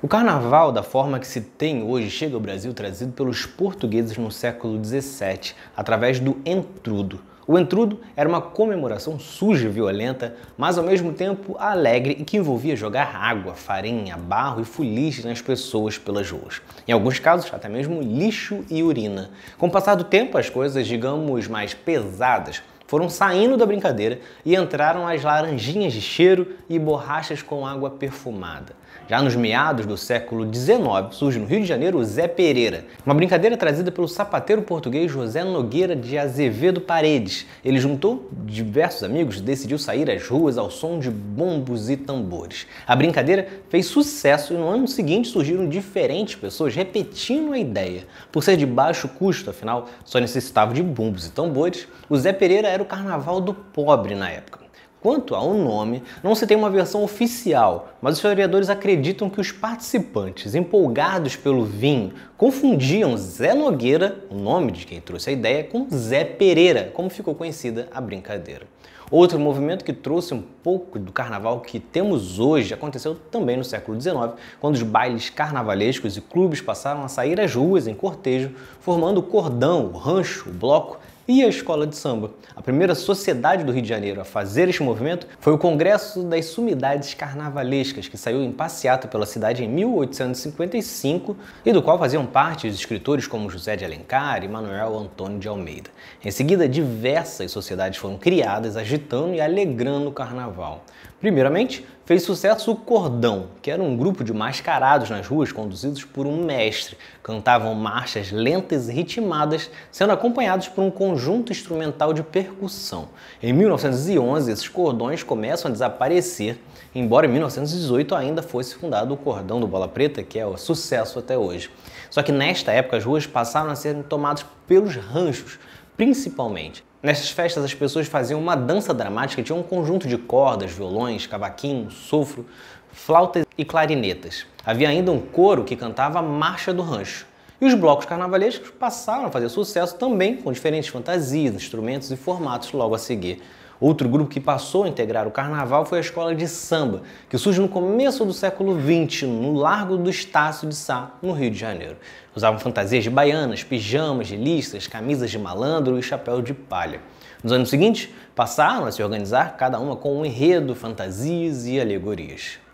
O carnaval, da forma que se tem hoje, chega ao Brasil trazido pelos portugueses no século XVII, através do entrudo. O entrudo era uma comemoração suja e violenta, mas ao mesmo tempo alegre e que envolvia jogar água, farinha, barro e fuligem nas pessoas pelas ruas. Em alguns casos, até mesmo lixo e urina. Com o passar do tempo, as coisas, digamos, mais pesadas foram saindo da brincadeira e entraram as laranjinhas de cheiro e borrachas com água perfumada. Já nos meados do século XIX, surge no Rio de Janeiro o Zé Pereira, uma brincadeira trazida pelo sapateiro português José Nogueira de Azevedo Paredes. Ele juntou diversos amigos e decidiu sair às ruas ao som de bombos e tambores. A brincadeira fez sucesso e no ano seguinte surgiram diferentes pessoas repetindo a ideia. Por ser de baixo custo, afinal, só necessitava de bombos e tambores, o Zé Pereira era era o Carnaval do Pobre na época. Quanto ao nome, não se tem uma versão oficial, mas os historiadores acreditam que os participantes, empolgados pelo vinho, confundiam Zé Nogueira, o nome de quem trouxe a ideia, com Zé Pereira, como ficou conhecida a brincadeira. Outro movimento que trouxe um pouco do carnaval que temos hoje aconteceu também no século XIX, quando os bailes carnavalescos e clubes passaram a sair às ruas em cortejo, formando o cordão, o rancho, o bloco e a escola de samba. A primeira sociedade do Rio de Janeiro a fazer este movimento foi o Congresso das Sumidades Carnavalescas, que saiu em passeata pela cidade em 1855 e do qual faziam parte os escritores como José de Alencar e Manuel Antônio de Almeida. Em seguida, diversas sociedades foram criadas agitando e alegrando o carnaval. Primeiramente, Fez sucesso o Cordão, que era um grupo de mascarados nas ruas conduzidos por um mestre. Cantavam marchas lentas e ritmadas, sendo acompanhados por um conjunto instrumental de percussão. Em 1911, esses cordões começam a desaparecer, embora em 1918 ainda fosse fundado o Cordão do Bola Preta, que é o sucesso até hoje. Só que nesta época as ruas passaram a ser tomadas pelos ranchos, principalmente. Nessas festas, as pessoas faziam uma dança dramática, tinha um conjunto de cordas, violões, cavaquinho, sofro, flautas e clarinetas. Havia ainda um coro que cantava a Marcha do Rancho. E os blocos carnavalescos passaram a fazer sucesso também com diferentes fantasias, instrumentos e formatos logo a seguir. Outro grupo que passou a integrar o carnaval foi a escola de samba, que surge no começo do século XX, no Largo do Estácio de Sá, no Rio de Janeiro. Usavam fantasias de baianas, pijamas de listas, camisas de malandro e chapéu de palha. Nos anos seguintes, passaram a se organizar, cada uma com um enredo, fantasias e alegorias.